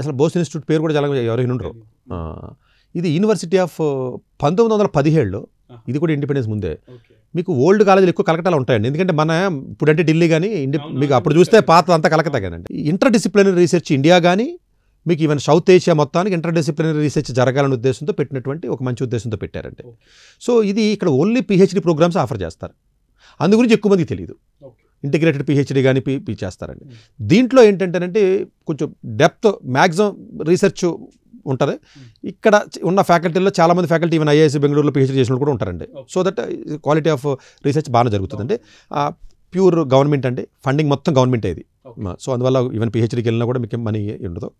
అసలు బోస్ ఇన్స్టిట్యూట్ పేరు కూడా చాలా ఎవరైనా ఉండరు ఇది యూనివర్సిటీ ఆఫ్ పంతొమ్మిది వందల పదిహేడులో ఇది కూడా ఇండిపెండెన్స్ ముందే మీకు ఓల్డ్ కాలేజీలు ఎక్కువ కలకటాలు ఉంటాయండి ఎందుకంటే మన ఇప్పుడంటే ఢిల్లీ కానీ ఇండి మీకు అప్పుడు చూస్తే పాత అంతా కలకతా కదండి ఇంటర్ డిసిప్లినరీ రీసెర్చ్ ఇండియా కానీ మీకు ఈవెన్ సౌత్ ఏషియా మొత్తానికి ఇంటర్ డిసిప్లినరీ రీసెర్చ్ జరగాలనే ఉద్దేశంతో పెట్టినటువంటి ఒక మంచి ఉద్దేశంతో పెట్టారండి సో ఇది ఇక్కడ ఓన్లీ పిహెచ్డి ప్రోగ్రామ్స్ ఆఫర్ చేస్తారు అందు గురించి ఎక్కువ మందికి తెలియదు ఇంటిగ్రేటెడ్ పిహెచ్డి కానీ పి చేస్తారండి దీంట్లో ఏంటంటేనంటే కొంచెం డెప్త్ మ్యాక్సిమం రీసెర్చ్ ఉంటుంది ఇక్కడ ఉన్న ఫ్యాకల్టీలో చాలామంది ఫ్యాకల్టీ ఈవెన్ ఐఏఎస్ బెంగళూరులో పిహెచ్డీ చేసిన కూడా ఉంటారండి so that quality of research బాగా జరుగుతుందండి ప్యూర్ గవర్నమెంట్ అండి ఫండింగ్ మొత్తం గవర్నమెంట్ ఇది సో అందువల్ల ఈవెన్ పిహెచ్డీకి వెళ్ళినా కూడా మీకు మనీ ఉండదు